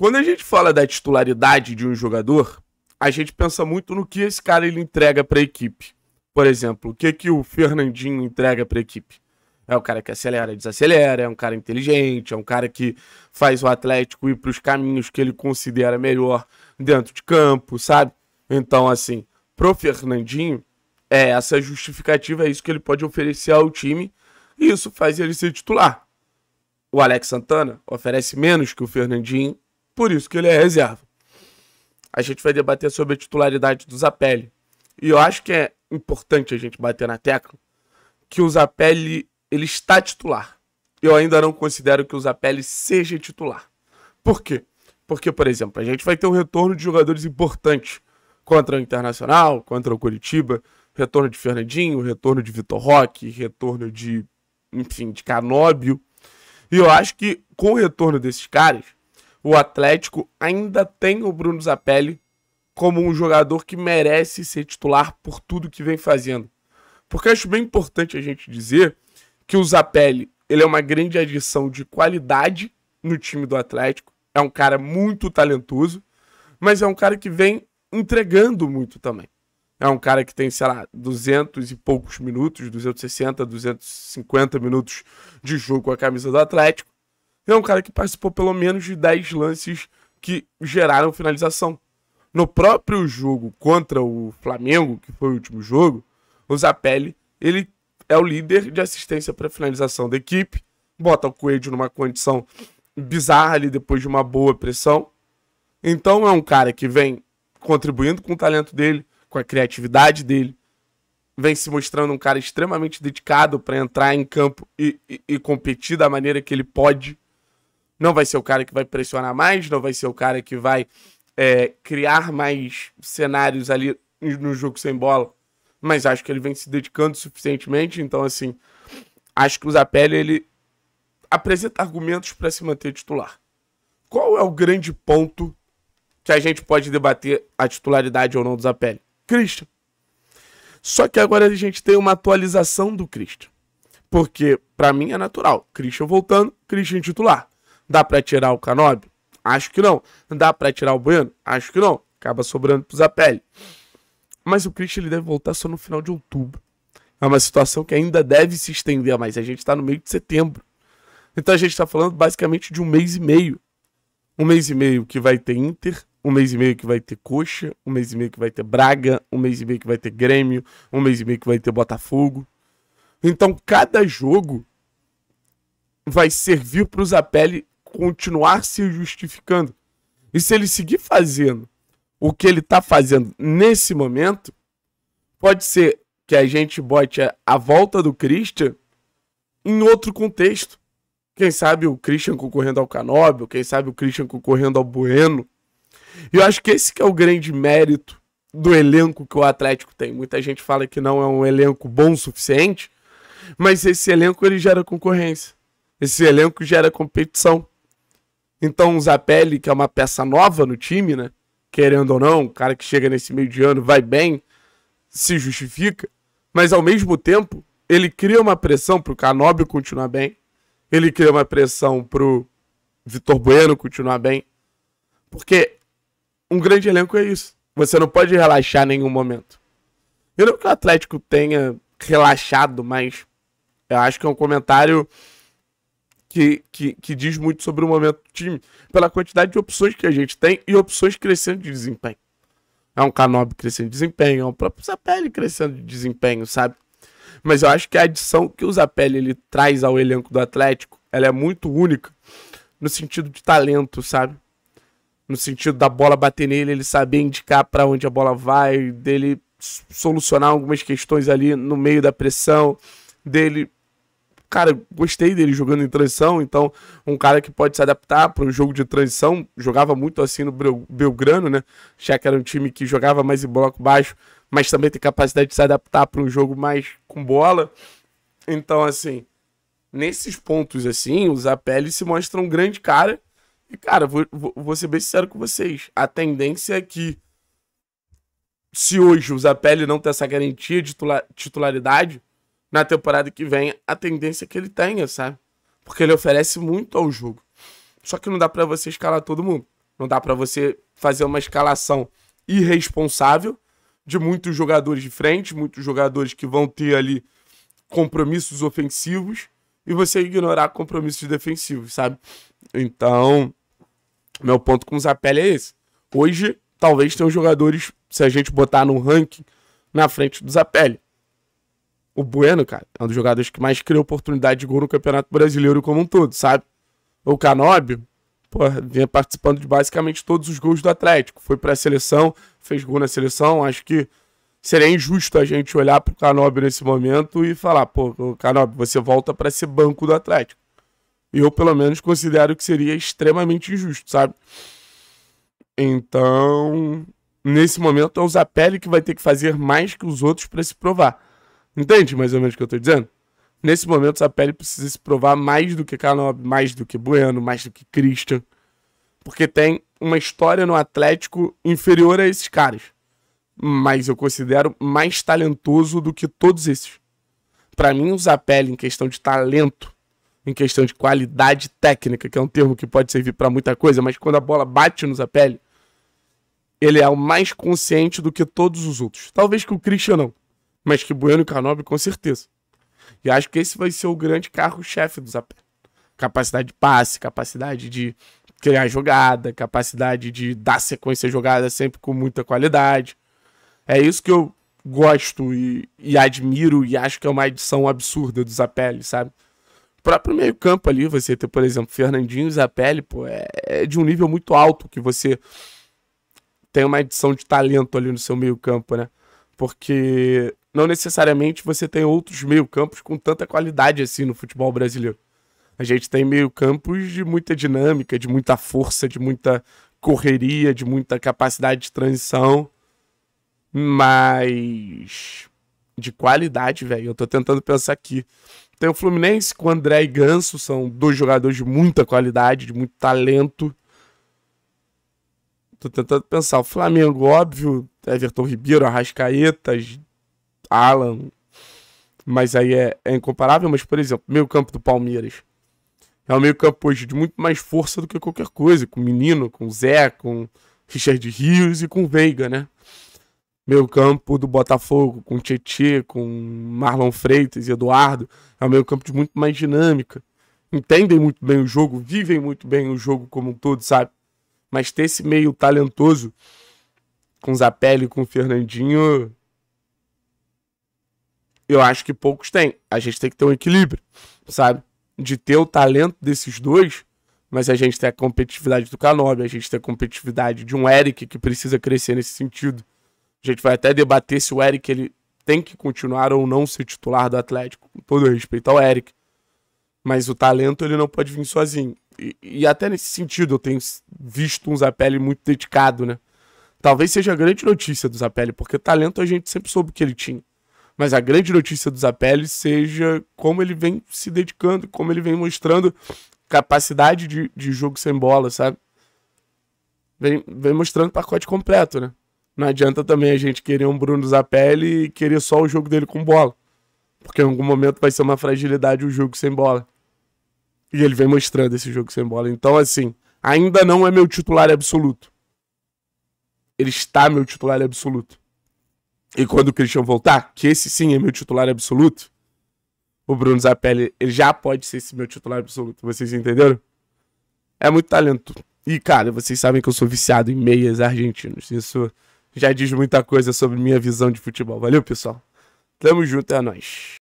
Quando a gente fala da titularidade de um jogador, a gente pensa muito no que esse cara ele entrega para a equipe. Por exemplo, o que que o Fernandinho entrega para a equipe? É um cara que acelera, desacelera, é um cara inteligente, é um cara que faz o Atlético ir para os caminhos que ele considera melhor dentro de campo, sabe? Então, assim, pro Fernandinho, é essa justificativa, é isso que ele pode oferecer ao time, e isso faz ele ser titular. O Alex Santana oferece menos que o Fernandinho, por isso que ele é reserva. A gente vai debater sobre a titularidade do Zapelli. E eu acho que é importante a gente bater na tecla que o Zapelli ele está titular. Eu ainda não considero que o Zapelli seja titular. Por quê? Porque, por exemplo, a gente vai ter um retorno de jogadores importantes contra o Internacional, contra o Curitiba, retorno de Fernandinho, retorno de Vitor Roque, retorno de, enfim, de Canóbio. E eu acho que com o retorno desses caras, o Atlético ainda tem o Bruno Zapelli como um jogador que merece ser titular por tudo que vem fazendo. Porque eu acho bem importante a gente dizer que o Zapelli ele é uma grande adição de qualidade no time do Atlético. É um cara muito talentoso, mas é um cara que vem entregando muito também. É um cara que tem, sei lá, 200 e poucos minutos, 260, 250 minutos de jogo com a camisa do Atlético é um cara que participou pelo menos de 10 lances que geraram finalização. No próprio jogo contra o Flamengo, que foi o último jogo, o Zapelli, ele é o líder de assistência para finalização da equipe, bota o Coelho numa condição bizarra ali depois de uma boa pressão. Então é um cara que vem contribuindo com o talento dele, com a criatividade dele, vem se mostrando um cara extremamente dedicado para entrar em campo e, e, e competir da maneira que ele pode não vai ser o cara que vai pressionar mais, não vai ser o cara que vai é, criar mais cenários ali no jogo sem bola. Mas acho que ele vem se dedicando suficientemente, então assim, acho que o Zapelli ele apresenta argumentos para se manter titular. Qual é o grande ponto que a gente pode debater a titularidade ou não do Zapelli? Christian. Só que agora a gente tem uma atualização do Christian. Porque, para mim, é natural. Christian voltando, Christian titular. Dá para tirar o canob? Acho que não. Dá para tirar o Bueno? Acho que não. Acaba sobrando pro Zapelli. Mas o Christian ele deve voltar só no final de outubro. É uma situação que ainda deve se estender, mas a gente está no meio de setembro. Então a gente está falando basicamente de um mês e meio. Um mês e meio que vai ter Inter, um mês e meio que vai ter Coxa, um mês e meio que vai ter Braga, um mês e meio que vai ter Grêmio, um mês e meio que vai ter Botafogo. Então cada jogo vai servir para o Zapelli continuar se justificando. E se ele seguir fazendo o que ele está fazendo nesse momento, pode ser que a gente bote a volta do Christian em outro contexto. Quem sabe o Christian concorrendo ao Canóbio, quem sabe o Christian concorrendo ao Bueno. E eu acho que esse que é o grande mérito do elenco que o Atlético tem. Muita gente fala que não é um elenco bom o suficiente, mas esse elenco ele gera concorrência. Esse elenco gera competição. Então o Zapelli, que é uma peça nova no time, né? Querendo ou não, o cara que chega nesse meio de ano vai bem, se justifica. Mas ao mesmo tempo, ele cria uma pressão pro Canóbio continuar bem. Ele cria uma pressão pro Vitor Bueno continuar bem. Porque um grande elenco é isso. Você não pode relaxar em nenhum momento. Eu não que o Atlético tenha relaxado, mas eu acho que é um comentário que, que, que diz muito sobre o momento do time, pela quantidade de opções que a gente tem e opções crescendo de desempenho. É um Canob crescendo de desempenho, é um próprio Zapelli crescendo de desempenho, sabe? Mas eu acho que a adição que o Zapelli ele traz ao elenco do Atlético, ela é muito única no sentido de talento, sabe? No sentido da bola bater nele, ele saber indicar para onde a bola vai, dele solucionar algumas questões ali no meio da pressão, dele cara, gostei dele jogando em transição, então um cara que pode se adaptar para um jogo de transição, jogava muito assim no Belgrano, né? Já que era um time que jogava mais em bloco baixo, mas também tem capacidade de se adaptar para um jogo mais com bola. Então, assim, nesses pontos assim, o Zapelli se mostra um grande cara. E, cara, vou, vou ser bem sincero com vocês. A tendência é que se hoje o Zapelli não tem essa garantia de titularidade, na temporada que vem, a tendência que ele tenha, sabe? Porque ele oferece muito ao jogo. Só que não dá para você escalar todo mundo. Não dá para você fazer uma escalação irresponsável de muitos jogadores de frente, muitos jogadores que vão ter ali compromissos ofensivos e você ignorar compromissos defensivos, sabe? Então, meu ponto com o Zapelli é esse. Hoje, talvez tenham jogadores, se a gente botar no ranking, na frente do Zapelli o Bueno, cara, é um dos jogadores que mais criou oportunidade de gol no Campeonato Brasileiro como um todo, sabe? O Canóbio, pô, vinha participando de basicamente todos os gols do Atlético. Foi para a seleção, fez gol na seleção. Acho que seria injusto a gente olhar pro o Canóbio nesse momento e falar, pô, Canóbio, você volta para ser banco do Atlético. E eu, pelo menos, considero que seria extremamente injusto, sabe? Então, nesse momento, é o Zapelli que vai ter que fazer mais que os outros para se provar. Entende mais ou menos o que eu tô dizendo? Nesse momento, Zapelli precisa se provar mais do que Canob, mais do que Bueno, mais do que Christian. Porque tem uma história no Atlético inferior a esses caras. Mas eu considero mais talentoso do que todos esses. Para mim, o Zapelli, em questão de talento, em questão de qualidade técnica, que é um termo que pode servir para muita coisa, mas quando a bola bate no Zapelli, ele é o mais consciente do que todos os outros. Talvez que o Christian não mas que Bueno e Canobi com certeza. E acho que esse vai ser o grande carro-chefe do Zapé. Capacidade de passe, capacidade de criar jogada, capacidade de dar sequência à jogada sempre com muita qualidade. É isso que eu gosto e, e admiro e acho que é uma edição absurda do Zapelli, sabe? O próprio meio-campo ali, você ter, por exemplo, Fernandinho e Zapelli, pô, é, é de um nível muito alto que você tem uma edição de talento ali no seu meio-campo, né? Porque não necessariamente você tem outros meio-campos com tanta qualidade assim no futebol brasileiro. A gente tem meio-campos de muita dinâmica, de muita força, de muita correria, de muita capacidade de transição. Mas de qualidade, velho. Eu tô tentando pensar aqui. Tem o Fluminense com André e Ganso, são dois jogadores de muita qualidade, de muito talento. Tô tentando pensar. O Flamengo, óbvio, Everton Ribeiro, Arrascaeta, Alan. Mas aí é, é incomparável. Mas, por exemplo, meio campo do Palmeiras. É um meio campo hoje de muito mais força do que qualquer coisa. Com o Menino, com o Zé, com Richard Rios e com o Veiga, né? Meio campo do Botafogo, com o Tietê, com Marlon Freitas e Eduardo. É um meio campo de muito mais dinâmica. Entendem muito bem o jogo, vivem muito bem o jogo como um todo, sabe? Mas ter esse meio talentoso com o Zapelli e com Fernandinho eu acho que poucos têm. A gente tem que ter um equilíbrio, sabe? De ter o talento desses dois, mas a gente tem a competitividade do Canobi, a gente tem a competitividade de um Eric que precisa crescer nesse sentido. A gente vai até debater se o Eric ele tem que continuar ou não ser titular do Atlético, com todo respeito ao Eric. Mas o talento ele não pode vir sozinho. E, e até nesse sentido, eu tenho visto um Zapelli muito dedicado, né? Talvez seja a grande notícia do Zapelli, porque talento a gente sempre soube que ele tinha mas a grande notícia do Zapelli seja como ele vem se dedicando, como ele vem mostrando capacidade de, de jogo sem bola, sabe? Vem, vem mostrando o pacote completo, né? Não adianta também a gente querer um Bruno Zapelli e querer só o jogo dele com bola. Porque em algum momento vai ser uma fragilidade o jogo sem bola. E ele vem mostrando esse jogo sem bola. Então, assim, ainda não é meu titular absoluto. Ele está meu titular absoluto. E quando o Christian voltar, que esse sim é meu titular absoluto, o Bruno Zapelli ele já pode ser esse meu titular absoluto. Vocês entenderam? É muito talento. E, cara, vocês sabem que eu sou viciado em meias argentinos. Isso já diz muita coisa sobre minha visão de futebol. Valeu, pessoal. Tamo junto, é nóis.